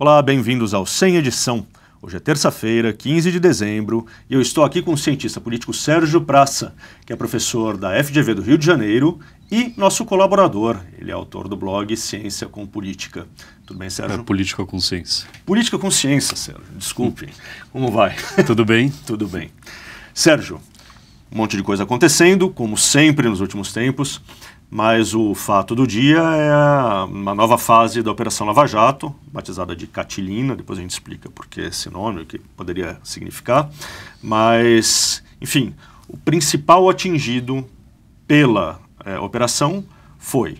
Olá, bem-vindos ao Sem Edição. Hoje é terça-feira, 15 de dezembro, e eu estou aqui com o cientista político Sérgio Praça, que é professor da FGV do Rio de Janeiro e nosso colaborador. Ele é autor do blog Ciência com Política. Tudo bem, Sérgio? É política com Ciência. Política com Ciência, Sérgio. Desculpe. Hum. Como vai? Tudo bem? Tudo bem. Sérgio, um monte de coisa acontecendo, como sempre nos últimos tempos. Mas o fato do dia é uma nova fase da Operação Lava Jato, batizada de Catilina, depois a gente explica por que esse nome, o que poderia significar. Mas, enfim, o principal atingido pela é, operação foi,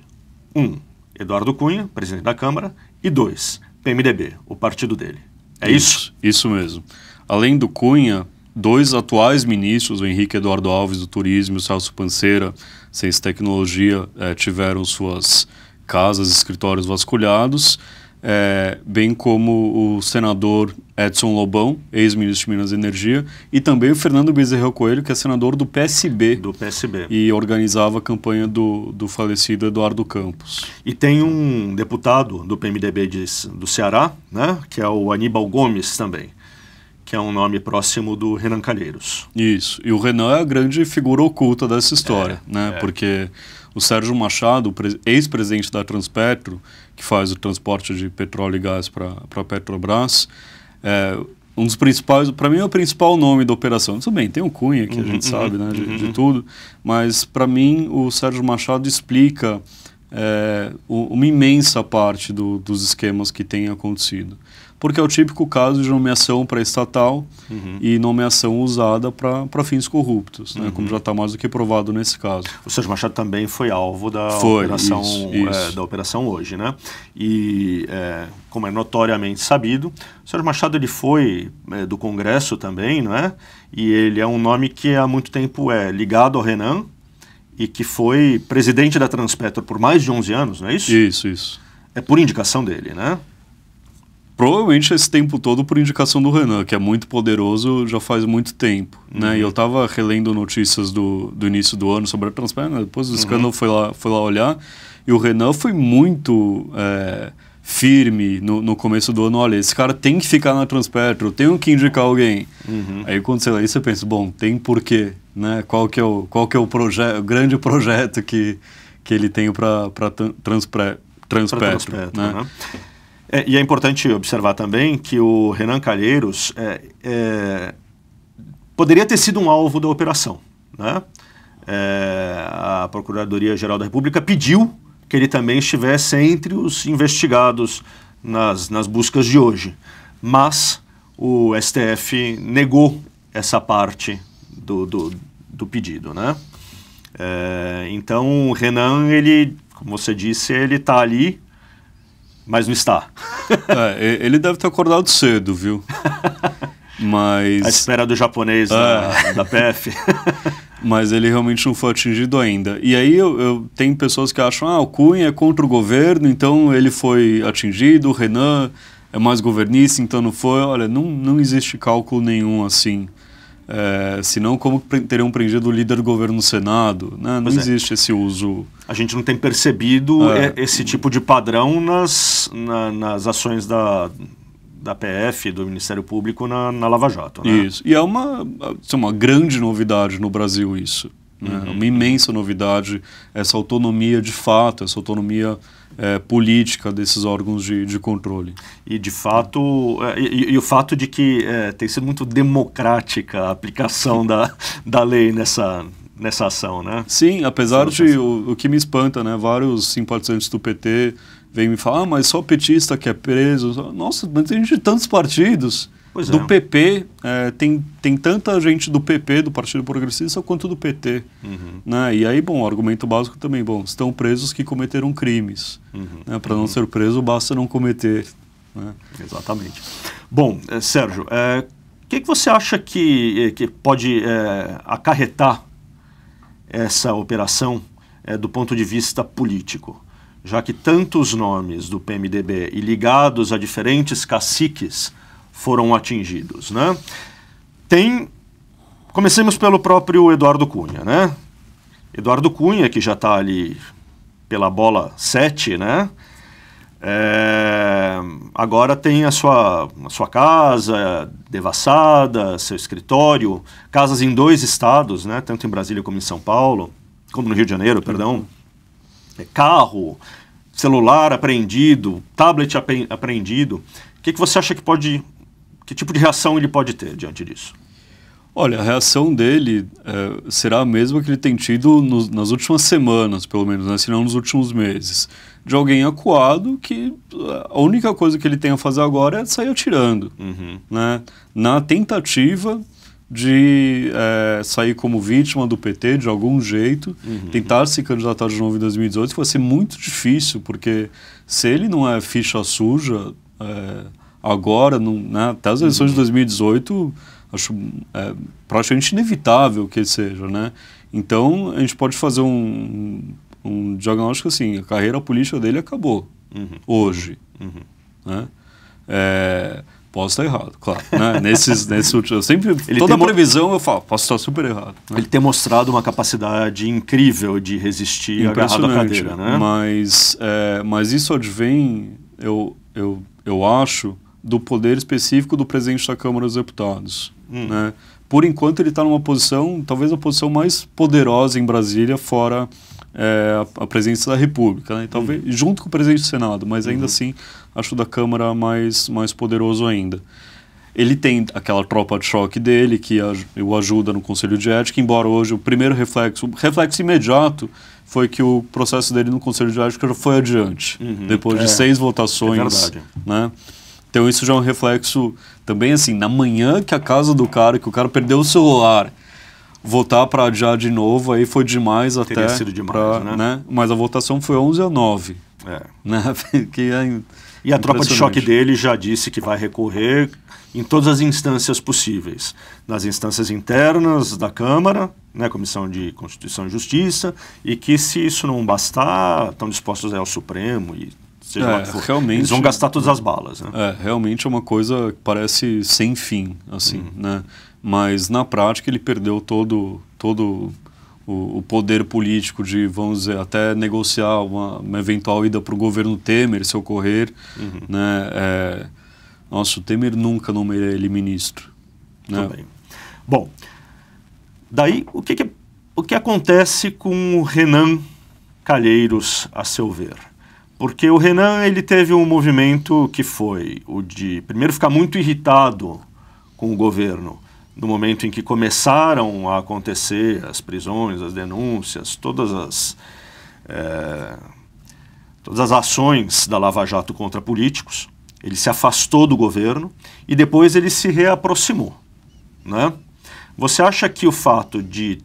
um, Eduardo Cunha, presidente da Câmara, e dois, PMDB, o partido dele. É isso? Isso, isso mesmo. Além do Cunha, dois atuais ministros, o Henrique Eduardo Alves do Turismo e o Celso Panceira, Ciência e Tecnologia, eh, tiveram suas casas, escritórios vasculhados, eh, bem como o senador Edson Lobão, ex-ministro de Minas e Energia, e também o Fernando Bezerra Coelho, que é senador do PSB. Do PSB. E organizava a campanha do, do falecido Eduardo Campos. E tem um deputado do PMDB de, do Ceará, né, que é o Aníbal Gomes também que é um nome próximo do Renan Calheiros. Isso. E o Renan é a grande figura oculta dessa história, é, né? É. Porque o Sérgio Machado, ex-presidente da Transpetro, que faz o transporte de petróleo e gás para a Petrobras, é, um dos principais, para mim é o principal nome da operação. Tudo bem, tem o Cunha, que uhum, a gente uhum, sabe, né, de, uhum. de tudo, mas para mim o Sérgio Machado explica é, o, uma imensa parte do, dos esquemas que tem acontecido porque é o típico caso de nomeação para estatal uhum. e nomeação usada para fins corruptos, né? Uhum. como já está mais do que provado nesse caso. O Sérgio Machado também foi alvo da, foi, operação, isso, isso. É, da operação hoje. Né? E, é, como é notoriamente sabido, o Sérgio Machado ele foi é, do Congresso também, não é? e ele é um nome que há muito tempo é ligado ao Renan, e que foi presidente da Transpetro por mais de 11 anos, não é isso? Isso, isso. É por indicação dele, né? provavelmente esse tempo todo por indicação do Renan, que é muito poderoso já faz muito tempo, uhum. né? E eu estava uhum. relendo notícias do, do início do ano sobre a Transpetro. Né? depois o escândalo uhum. foi, lá, foi lá olhar, e o Renan foi muito... É, firme no, no, começo do ano, olha, esse cara tem que ficar na Transpetro, tenho que indicar alguém. Uhum. Aí quando você lê isso, você pensa, bom, tem porquê, né? Qual que é o, qual que é o, projeto, o grande projeto que, que ele tem para Transpetro, Transpetro, né? Uhum. É, e é importante observar também que o Renan Calheiros é, é, poderia ter sido um alvo da operação. Né? É, a Procuradoria-Geral da República pediu que ele também estivesse entre os investigados nas, nas buscas de hoje. Mas o STF negou essa parte do, do, do pedido. Né? É, então, o Renan, ele, como você disse, ele está ali mas não está. é, ele deve ter acordado cedo, viu? Mas. A espera do japonês é. da, da PF. mas ele realmente não foi atingido ainda. E aí eu, eu pessoas que acham, ah, o Cunha é contra o governo, então ele foi atingido, o Renan é mais governista, então não foi. Olha, não, não existe cálculo nenhum assim. É, senão, como teriam prendido o líder do governo no Senado? Né? Não é. existe esse uso. A gente não tem percebido é. é. esse tipo de padrão nas, na, nas ações da, da PF, do Ministério Público, na, na Lava Jato. Né? Isso. E é uma, é, uma grande novidade no Brasil isso. Né? Uhum. uma imensa novidade essa autonomia de fato, essa autonomia é, política desses órgãos de, de, controle. E de fato, eh, e, e o fato de que é, tem sido muito democrática a aplicação da, da lei nessa, nessa ação, né? Sim, apesar Essa de o, o, que me espanta, né? Vários simpatizantes do PT vêm me falar, ah, mas só petista que é preso. Nossa, mas tem de tantos partidos. Pois do é. PP, é, tem, tem tanta gente do PP, do Partido Progressista, quanto do PT. Uhum. Né? E aí, bom, argumento básico também, bom, estão presos que cometeram crimes. Uhum. Né? Para não uhum. ser preso, basta não cometer. Né? Exatamente. Bom, eh, Sérgio, o eh, que, que, você acha que, eh, que pode é, acarretar essa operação é, do ponto de vista político? Já que tantos nomes do PMDB e ligados a diferentes caciques foram atingidos. Né? Tem. Comecemos pelo próprio Eduardo Cunha, né? Eduardo Cunha, que já está ali pela bola 7, né? É, agora tem a sua, a sua casa devassada, seu escritório, casas em dois estados, né? tanto em Brasília como em São Paulo, como no Rio de Janeiro, perdão. É, carro, celular apreendido, tablet apreendido. O que, que você acha que pode que tipo de reação ele pode ter diante disso? Olha, a reação dele é, será a mesma que ele tem tido nos, nas últimas semanas, pelo menos, né? se não nos últimos meses. De alguém acuado que a única coisa que ele tem a fazer agora é sair atirando. Uhum. Né? Na tentativa de é, sair como vítima do PT de algum jeito, uhum. tentar se candidatar de novo em 2018 vai ser muito difícil, porque se ele não é ficha suja. É, agora, né, até as eleições uhum. de 2018, acho é, praticamente inevitável que seja, né? Então, a gente pode fazer um, um diagnóstico assim, a carreira política dele acabou uhum. hoje, uhum. né? É, posso estar errado, claro. Né? Nesses, nesse último, sempre, ele toda previsão eu falo, posso estar super errado. Né? Ele tem mostrado uma capacidade incrível de resistir agarrado à cadeira, né? Mas, é, mas isso advém, eu, eu, eu acho, do poder específico do presidente da Câmara dos Deputados. Hum. Né? Por enquanto, ele está numa posição, talvez a posição mais poderosa em Brasília, fora é, a, presidência presença da República. Né? Talvez hum. junto com o presidente do Senado, mas ainda uhum. assim, acho da Câmara mais, mais poderoso ainda. Ele tem aquela tropa de choque dele que o ajuda no Conselho de Ética, embora hoje o primeiro reflexo, o reflexo imediato foi que o processo dele no Conselho de Ética já foi adiante, uhum. depois de é, seis votações. É verdade. Né? Então isso já é um reflexo também assim, na manhã que a casa do cara, que o cara perdeu o celular, votar para adiar de novo, aí foi demais Teria até. Teria sido demais, pra, né? né? Mas a votação foi 11 a 9. É. Né? que é e a tropa de choque dele já disse que vai recorrer em todas as instâncias possíveis. Nas instâncias internas da Câmara, né, Comissão de Constituição e Justiça, e que se isso não bastar, estão dispostos aí ao Supremo e seja é, lá que for. Realmente, Eles vão gastar todas as balas. Né? É, realmente é uma coisa que parece sem fim, assim, uhum. né? Mas na prática ele perdeu todo, todo o, o, poder político de, vamos dizer, até negociar uma, uma eventual ida para o governo Temer, se ocorrer. Uhum. Né? É, nossa, o Temer nunca nomearia ele ministro. Né? bem Bom, daí o que, que, o que acontece com o Renan Calheiros, a seu ver? Porque o Renan ele teve um movimento que foi o de primeiro ficar muito irritado com o governo no momento em que começaram a acontecer as prisões, as denúncias, todas as é, todas as ações da Lava Jato contra políticos. Ele se afastou do governo e depois ele se reaproximou, né? Você acha que o fato de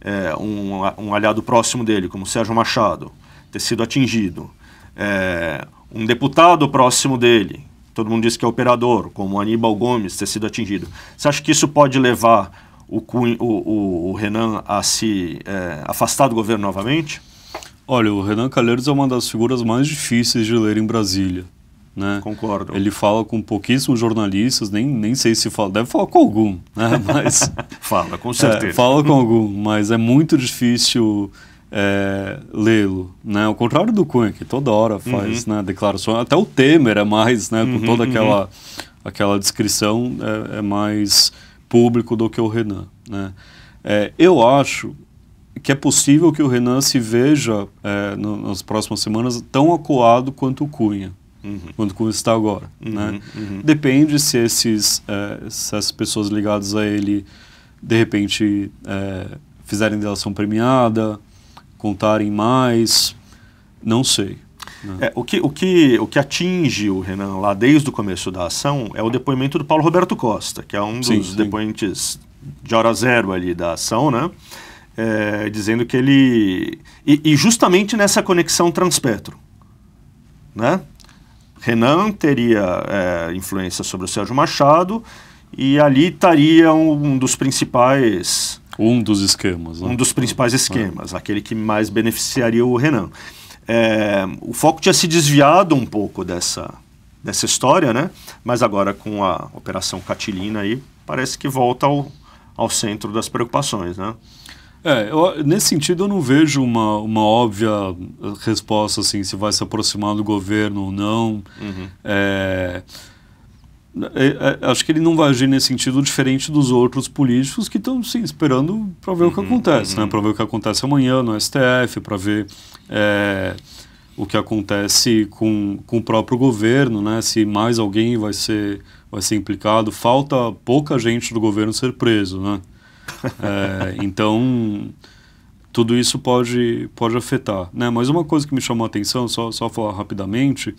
é, um, um aliado próximo dele, como Sérgio Machado, ter sido atingido. É, um deputado próximo dele, todo mundo diz que é operador, como Aníbal Gomes, ter sido atingido. Você acha que isso pode levar o, o, o Renan a se é, afastar do governo novamente? Olha, o Renan Calheiros é uma das figuras mais difíceis de ler em Brasília. Né? Concordo. Ele fala com pouquíssimos jornalistas, nem, nem sei se fala, deve falar com algum, né? Mas fala com certeza. É, fala com algum, mas é muito difícil é, lê-lo, né? Ao contrário do Cunha, que toda hora uhum. faz uhum. né, declarações, até o Temer é mais, né? com uhum, toda uhum. aquela, uhum. aquela descrição, é, é, mais público do que o Renan, né? É, eu acho que é possível que o Renan se veja é, no, nas próximas semanas tão acuado quanto o Cunha, uhum. quanto o Cunha está agora, né? Depende se, esses, é, se essas pessoas ligadas a ele, de repente, é, fizerem delação premiada, contarem mais, não sei. Né? É, o, que, o, que, o que atinge o Renan lá desde o começo da ação é o depoimento do Paulo Roberto Costa, que é um dos sim, depoentes de hora zero ali da ação, né? É, dizendo que ele. E, e, justamente nessa conexão Transpetro. Né? Renan teria é, influência sobre o Sérgio Machado e ali estaria um dos principais um dos esquemas. Né? Um dos principais é. esquemas, é. aquele que mais beneficiaria o Renan. É, o foco tinha se desviado um pouco dessa, dessa história, né? Mas agora com a Operação Catilina aí, parece que volta ao, ao centro das preocupações, né? É, eu, nesse sentido eu não vejo uma, uma óbvia resposta assim, se vai se aproximar do governo ou não. Uhum. É, é, é, acho que ele não vai agir nesse sentido diferente dos outros políticos que estão sim esperando para ver uhum, o que uhum, acontece, uhum. né? Para ver o que acontece amanhã no STF, para ver é, o que acontece com, com o próprio governo, né? Se mais alguém vai ser vai ser implicado, falta pouca gente do governo ser preso, né? É, então tudo isso pode pode afetar, né? Mas uma coisa que me chamou a atenção, só só falar rapidamente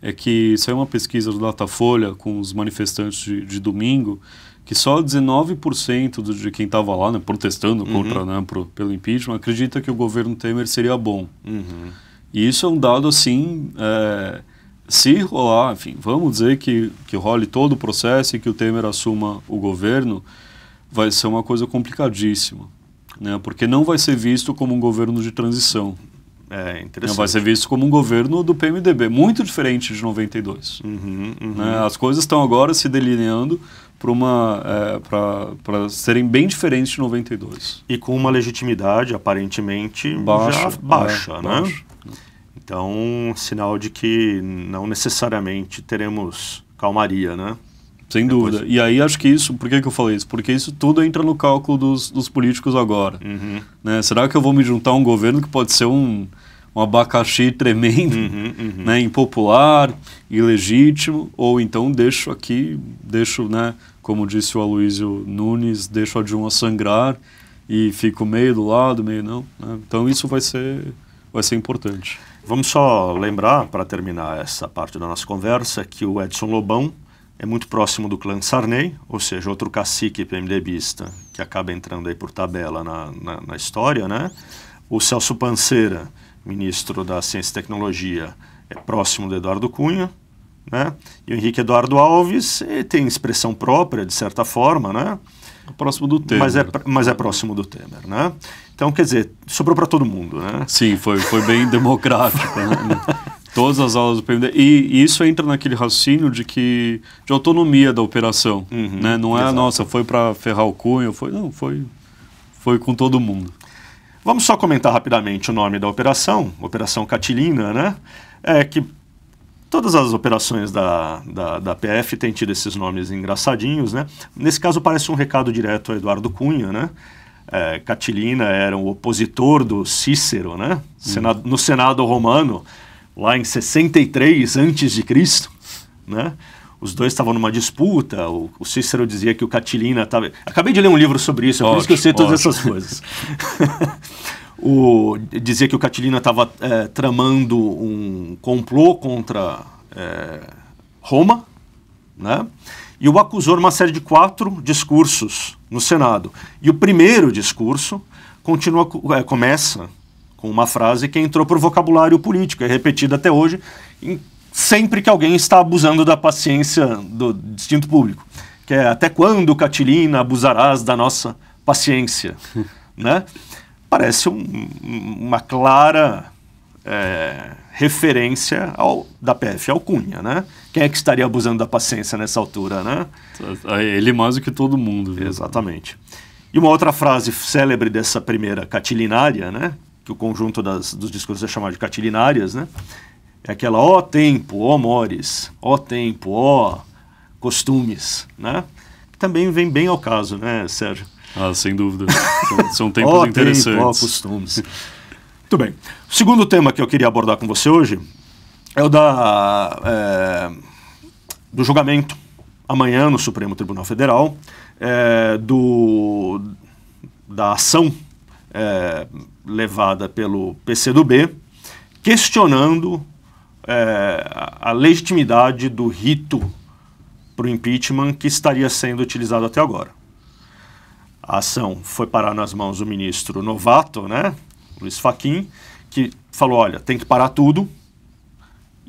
é que saiu uma pesquisa do Datafolha com os manifestantes de, de domingo, que só 19% de quem estava lá, né, protestando uhum. contra né, pro, pelo impeachment, acredita que o governo Temer seria bom. Uhum. E isso é um dado assim. É, se rolar, enfim, vamos dizer que, que role todo o processo e que o Temer assuma o governo, vai ser uma coisa complicadíssima, né? porque não vai ser visto como um governo de transição. É interessante. Vai ser visto como um governo do PMDB, muito diferente de 92. Uhum, uhum. Né? As coisas estão agora se delineando para uma é, para serem bem diferentes de 92. E com uma legitimidade aparentemente baixa, baixa, é, né? Baixa. Então, sinal de que não necessariamente teremos calmaria, né? Sem Depois... dúvida. E aí acho que isso, por que, que eu falei isso? Porque isso tudo entra no cálculo dos, dos políticos agora. Uhum. Né? Será que eu vou me juntar a um governo que pode ser um, um abacaxi tremendo, uhum, uhum. Né? impopular, ilegítimo, ou então deixo aqui, deixo, né, como disse o Aloysio Nunes, deixo a Dilma sangrar e fico meio do lado, meio não. Né? Então isso vai ser, vai ser importante. Vamos só lembrar, para terminar essa parte da nossa conversa, que o Edson Lobão é muito próximo do clã Sarney, ou seja, outro cacique PMDBista que acaba entrando aí por tabela na, na, na história, né? O Celso Panceira, ministro da Ciência e Tecnologia, é próximo do Eduardo Cunha, né? E o Henrique Eduardo Alves tem expressão própria, de certa forma, né? É próximo do Temer. Mas é, mas é próximo do Temer, né? Então, quer dizer, sobrou para todo mundo, né? Sim, foi, foi bem democrático. né? todas as aulas do PMD. E, isso entra naquele raciocínio de que de autonomia da operação, uhum, né? Não é nossa, foi para ferrar o cunho, foi não, foi foi com todo mundo. Vamos só comentar rapidamente o nome da operação, Operação Catilina, né? É que todas as operações da, da, da PF têm tido esses nomes engraçadinhos, né? Nesse caso parece um recado direto a Eduardo Cunha, né? É, Catilina era o um opositor do Cícero, né? Senado, hum. No Senado romano, lá em 63 antes de Cristo, né? Os dois estavam numa disputa, o, o Cícero dizia que o Catilina estava... Acabei de ler um livro sobre isso, é por isso que eu sei todas ótimo. essas coisas. o, dizia que o Catilina estava é, tramando um complô contra é, Roma, né? E o acusou numa série de quatro discursos no Senado. E o primeiro discurso continua, é, começa com uma frase que entrou para o vocabulário político, é repetida até hoje, em, sempre que alguém está abusando da paciência do distinto público, que é até quando, Catilina, abusarás da nossa paciência, né? Parece um, uma clara é, referência ao, da PF ao Cunha, né? Quem é que estaria abusando da paciência nessa altura, né? Ele mais do que todo mundo. Viu? Exatamente. E uma outra frase célebre dessa primeira catilinária, né? que o conjunto das, dos discursos é chamado de catilinárias, né? É aquela ó tempo, ó mores, ó tempo, ó costumes, né? Também vem bem ao caso, né, Sérgio? Ah, sem dúvida. São, são tempos ó interessantes. Tempo, ó costumes. Muito bem. O segundo tema que eu queria abordar com você hoje é o da, é, do julgamento amanhã no Supremo Tribunal Federal é, do, da ação é, levada pelo PCdoB, questionando é, a legitimidade do rito para o impeachment que estaria sendo utilizado até agora. A ação foi parar nas mãos do ministro novato, né, Luiz Faquim, que falou: olha, tem que parar tudo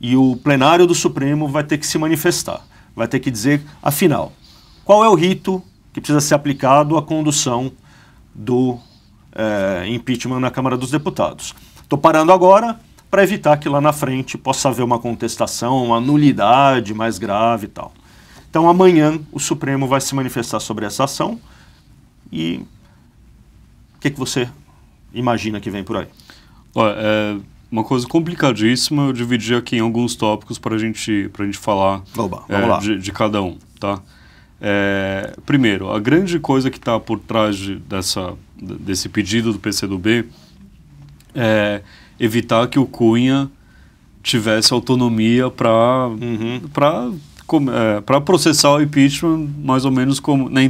e o plenário do Supremo vai ter que se manifestar, vai ter que dizer, afinal, qual é o rito que precisa ser aplicado à condução do é, impeachment na Câmara dos Deputados. Estou parando agora para evitar que lá na frente possa haver uma contestação, uma nulidade mais grave e tal. Então amanhã o Supremo vai se manifestar sobre essa ação e o que, que você imagina que vem por aí? Olha, é uma coisa complicadíssima, eu dividi aqui em alguns tópicos para gente, a gente falar Oba, é, de, de, cada um, tá? É, primeiro, a grande coisa que está por trás dessa, desse pedido do PCdoB é evitar que o Cunha tivesse autonomia para uhum. é, para processar o impeachment mais ou menos como né,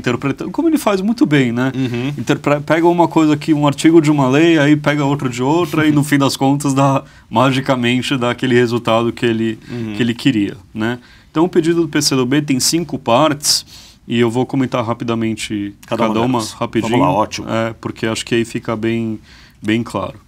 como ele faz muito bem né uhum. pega uma coisa aqui um artigo de uma lei aí pega outro de outra uhum. e no fim das contas dá magicamente dá aquele resultado que ele uhum. que ele queria né então o pedido do PCdoB tem cinco partes e eu vou comentar rapidamente cada, cada uma, rapidinho. Vamos lá, ótimo. É, porque acho que aí fica bem, bem claro.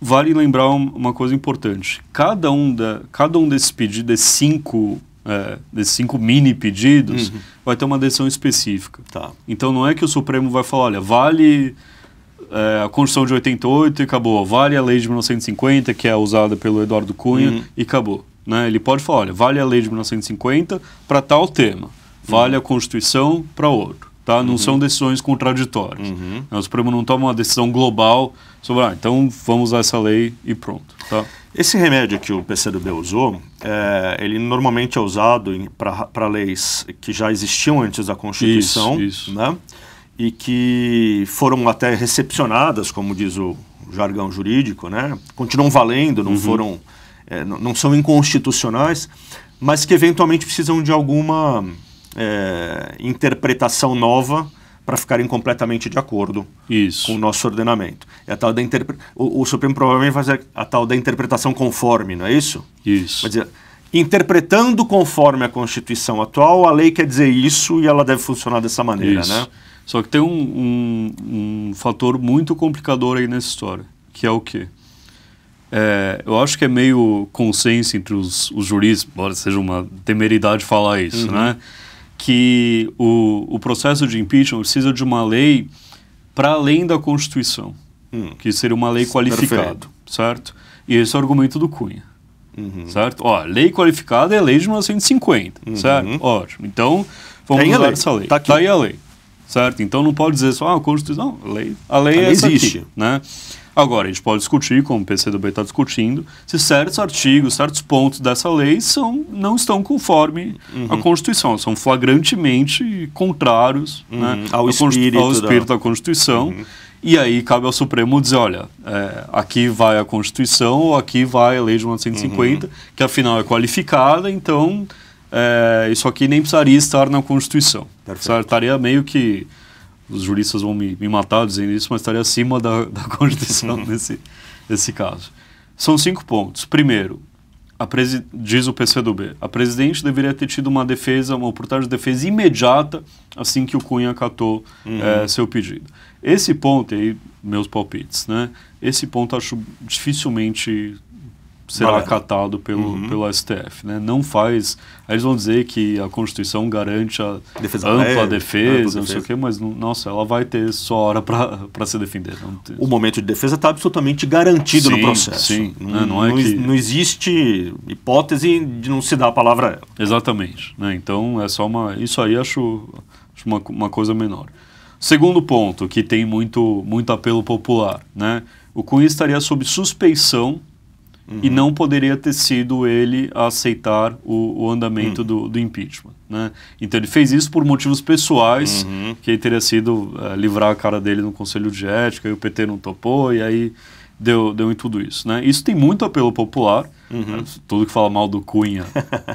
Vale lembrar uma coisa importante. Cada um, da, cada um desses pedidos, desses cinco, é, desses cinco mini pedidos, uhum. vai ter uma decisão específica. Tá. Então não é que o Supremo vai falar, olha, vale é, a Constituição de 88 e acabou. Vale a lei de 1950, que é usada pelo Eduardo Cunha, uhum. e acabou. Né? Ele pode falar, olha, vale a lei de 1950 para tal tema, vale uhum. a Constituição para outro. Tá? Não uhum. são decisões contraditórias. Uhum. Né? O Supremo não toma uma decisão global sobre, ah, então vamos usar essa lei e pronto. Tá? Esse remédio que o PCdoB usou, é, ele normalmente é usado para leis que já existiam antes da Constituição, isso, isso. né? E que foram até recepcionadas, como diz o jargão jurídico, né? Continuam valendo, não uhum. foram é, não são inconstitucionais, mas que eventualmente precisam de alguma é, interpretação nova para ficarem completamente de acordo Isso. com o nosso ordenamento. É a tal da interpre... o, o, Supremo provavelmente vai fazer a tal da interpretação conforme, não é isso? Isso. Quer dizer, interpretando conforme a Constituição atual, a lei quer dizer isso e ela deve funcionar dessa maneira, isso. né? Só que tem um, um, um fator muito complicador aí nessa história, que é o quê? É, eu acho que é meio consenso entre os, os juristas, embora seja uma temeridade falar isso, uhum. né? Que o, o processo de impeachment precisa de uma lei para além da Constituição, uhum. que seria uma lei qualificada, certo? E esse é o argumento do Cunha, uhum. certo? Ó, lei qualificada é a lei de 1950, uhum. certo? Ótimo. Então, vamos tá usar lei. essa lei. Tá, tá, aí a lei, certo? Então, não pode dizer só, ah, a Constituição... Não, a lei, a lei, a lei é existe. Aqui, né? Agora, a gente pode discutir, como o PCdoB está discutindo, se certos artigos, certos pontos dessa lei são, não estão conforme uhum. a Constituição, são flagrantemente contrários uhum. né, ao, espírito ao espírito da, da Constituição. Uhum. E aí cabe ao Supremo dizer, olha, é, aqui vai a Constituição ou aqui vai a Lei de 1950, uhum. que afinal é qualificada, então é, isso aqui nem precisaria estar na Constituição. Estaria meio que os juristas vão me, me matar dizendo isso, mas estaria acima da, da Constituição uhum. nesse, nesse caso. São cinco pontos. Primeiro, diz o PCdoB, a presidente deveria ter tido uma defesa, uma oportunidade de defesa imediata assim que o Cunha acatou uhum. é, seu pedido. Esse ponto aí, meus palpites, né? Esse ponto acho dificilmente será acatado pelo, uhum. pelo STF. Né? Não faz. Eles vão dizer que a Constituição garante a defesa ampla, né? ampla defesa, não sei o quê, mas, nossa, ela vai ter só hora para se defender. Tem... O momento de defesa está absolutamente garantido sim, no processo. Sim, não, né? não, é não, que... não existe hipótese de não se dar a palavra. a ela. Exatamente. Né? Então, é só uma. Isso aí acho, acho uma, uma coisa menor. Segundo ponto, que tem muito, muito apelo popular, né? O Cunha estaria sob suspeição Uhum. E não poderia ter sido ele a aceitar o, o andamento uhum. do, do, impeachment. Né? Então ele fez isso por motivos pessoais, uhum. que teria sido é, livrar a cara dele no Conselho de Ética, e o PT não topou, e aí deu, deu em tudo isso. Né? Isso tem muito apelo popular, uhum. né? tudo que fala mal do Cunha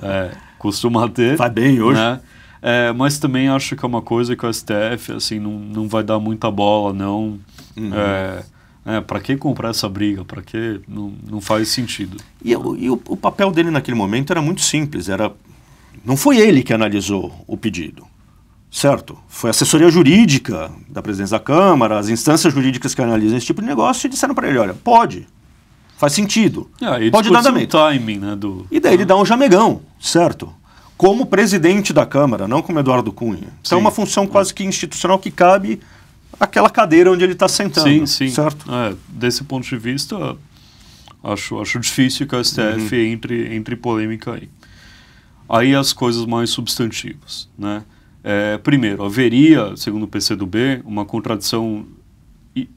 é, costuma ter. Vai bem hoje. Né? É, mas também acho que é uma coisa que o STF assim, não, não vai dar muita bola, não. É, é, para que comprar essa briga? Para que não, não faz sentido? E, e o, o, papel dele naquele momento era muito simples. Era não foi ele que analisou o pedido, certo? Foi a assessoria jurídica da presidência da Câmara, as instâncias jurídicas que analisam esse tipo de negócio e disseram para ele: olha, pode, faz sentido, é, pode dar também. Timing, né, do... E daí ah. ele dá um jamegão, certo? Como presidente da Câmara, não como Eduardo Cunha. Então Sim. é uma função quase que institucional que cabe aquela cadeira onde ele está sentando. Sim, sim. Certo? É, desse ponto de vista, acho, acho difícil que a STF uhum. entre, entre polêmica aí. Aí as coisas mais substantivas. Né? É, primeiro, haveria, segundo o PCdoB, uma contradição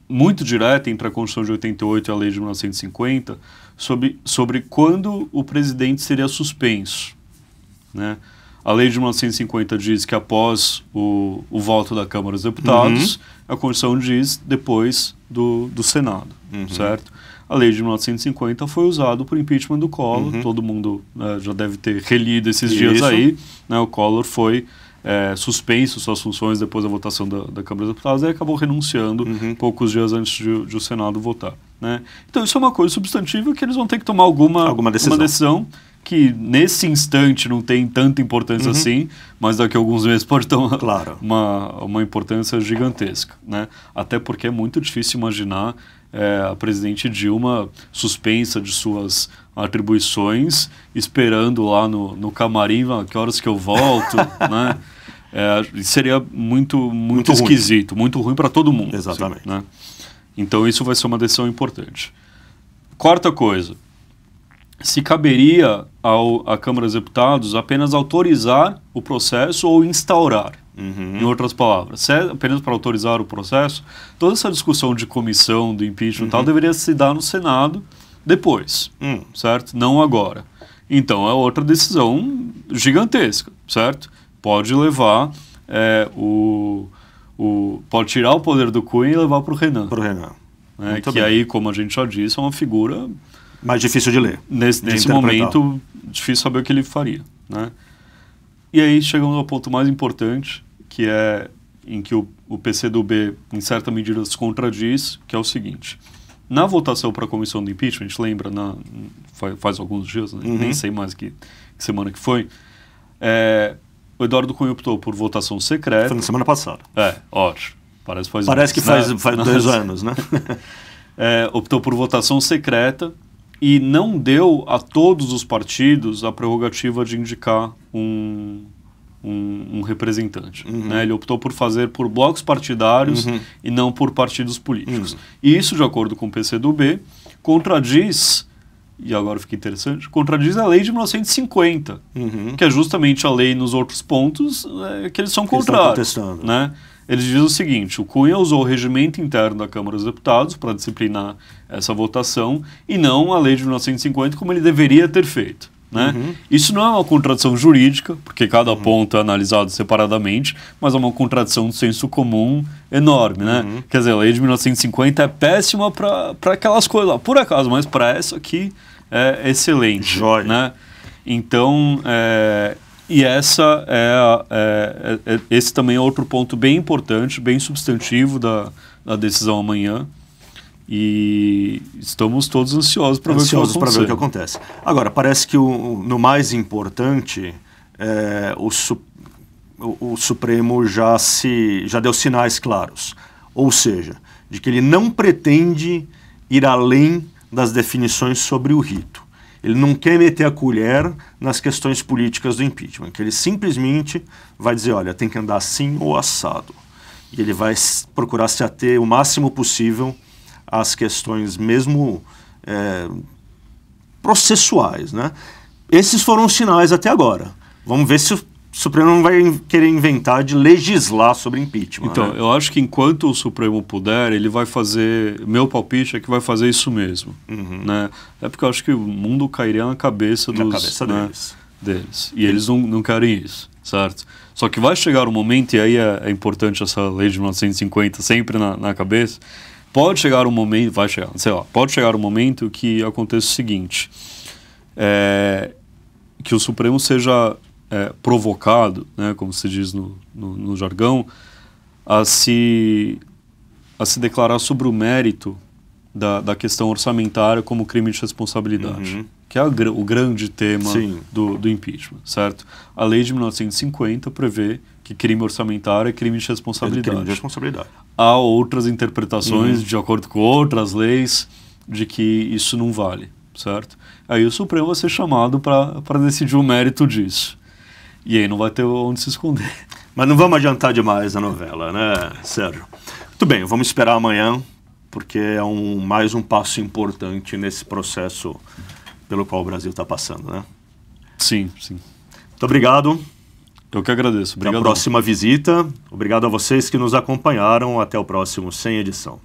muito direta entre a Constituição de 88 e a Lei de 1950 sobre, sobre quando o presidente seria suspenso. Né? A lei de 1950 diz que após o, o voto da Câmara dos Deputados, uhum. a Constituição diz depois do, do Senado, uhum. certo? A lei de 1950 foi usada para o impeachment do Collor, uhum. todo mundo né, já deve ter relido esses Isso. dias aí. Né, o Collor foi é, suspenso suas funções depois da votação da, da Câmara dos Deputados e acabou renunciando uhum. poucos dias antes de, de o Senado votar. Né? Então, isso é uma coisa substantiva que eles vão ter que tomar alguma, alguma decisão. Uma decisão que nesse instante não tem tanta importância uhum. assim, mas daqui a alguns meses pode ter uma, claro. uma, uma importância gigantesca. Né? Até porque é muito difícil imaginar é, a presidente Dilma suspensa de suas atribuições, esperando lá no, no camarim ah, que horas que eu volto, né? É, seria muito, muito, muito esquisito, ruim. muito ruim para todo mundo. Assim, Exatamente. Assim, né? Então isso vai ser uma decisão importante. Quarta coisa, se caberia ao, à Câmara dos Deputados apenas autorizar o processo ou instaurar. Uhum. Em outras palavras, se é apenas para autorizar o processo, toda essa discussão de comissão, do impeachment uhum. tal, deveria se dar no Senado depois, uhum. certo? Não agora. Então é outra decisão gigantesca, certo? Pode levar é, o, o. Pode tirar o poder do Cunha e levar para o Renan. Para o Renan. Né? Que bem. aí, como a gente já disse, é uma figura mais difícil de ler. Nesse, de nesse momento, difícil saber o que ele faria, né? E aí chegamos ao ponto mais importante, que é em que o, o PCdoB, em certa medida, se contradiz, que é o seguinte. Na votação para a comissão do impeachment, lembra, na, faz, faz alguns dias, né? uhum. nem sei mais que, que semana que foi, é, o Eduardo Cunha optou por votação secreta. Foi na semana passada. É, ótimo. Parece, faz Parece anos, que faz, né? faz dois anos, né? é, optou por votação secreta e não deu a todos os partidos a prerrogativa de indicar um, um, um representante. Uhum. Né? Ele optou por fazer por blocos partidários uhum. e não por partidos políticos. Uhum. E isso, de acordo com o PCdoB, contradiz e agora fica interessante, contradiz a lei de 1950, uhum. que é justamente a lei nos outros pontos é, que eles são contrários. Eles né? eles dizem o seguinte: o Cunha usou o regimento interno da Câmara dos Deputados para disciplinar essa votação e não a lei de 1950 como ele deveria ter feito. Né? Uhum. Isso não é uma contradição jurídica, porque cada uhum. ponto é analisado separadamente, mas é uma contradição de senso comum enorme. Né? Uhum. Quer dizer, a lei de 1950 é péssima para aquelas coisas lá, por acaso, mas para essa aqui é excelente. Joia. Né? Então, é, e essa é, é, é, é, esse também é outro ponto bem importante, bem substantivo da, da decisão amanhã. E estamos todos ansiosos para ver, ver, o que acontece. Agora, parece que o, no mais importante, é, o, su, o, o Supremo já, se, já deu sinais claros. Ou seja, de que ele não pretende ir além das definições sobre o rito. Ele não quer meter a colher nas questões políticas do impeachment, que ele simplesmente vai dizer, olha, tem que andar assim ou assado. E ele vai procurar se ater o máximo possível às questões mesmo é, processuais, né? Esses foram os sinais até agora. Vamos ver se Supremo não vai querer inventar de legislar sobre impeachment. Então, né? eu acho que enquanto o Supremo puder, ele vai fazer. Meu palpite é que vai fazer isso mesmo. Uhum. Né? É porque eu acho que o mundo cairia na cabeça dos. Na cabeça né, deles. deles. E eles não, não querem isso, certo? Só que vai chegar um momento, e aí é, é importante essa lei de 1950 sempre na, na cabeça. Pode chegar um momento, vai chegar, sei lá, pode chegar um momento que aconteça o seguinte. É, que o Supremo seja é, provocado, né, como se diz no, no, no jargão, a se, a se declarar sobre o mérito da, da questão orçamentária como crime de responsabilidade, uhum. que é a, o grande tema do, do impeachment, certo? A lei de 1950 prevê que crime orçamentário é crime de responsabilidade. É crime de responsabilidade. Há outras interpretações, uhum. de acordo com outras leis, de que isso não vale, certo? Aí o Supremo vai ser chamado para decidir o mérito disso. E aí não vai ter onde se esconder. Mas não vamos adiantar demais a novela, né, Sérgio? Muito bem, vamos esperar amanhã, porque é um, mais um passo importante nesse processo pelo qual o Brasil está passando, né? Sim, sim. Muito obrigado. Eu que agradeço. Obrigado. Até a próxima visita. Obrigado a vocês que nos acompanharam. Até o próximo Sem Edição.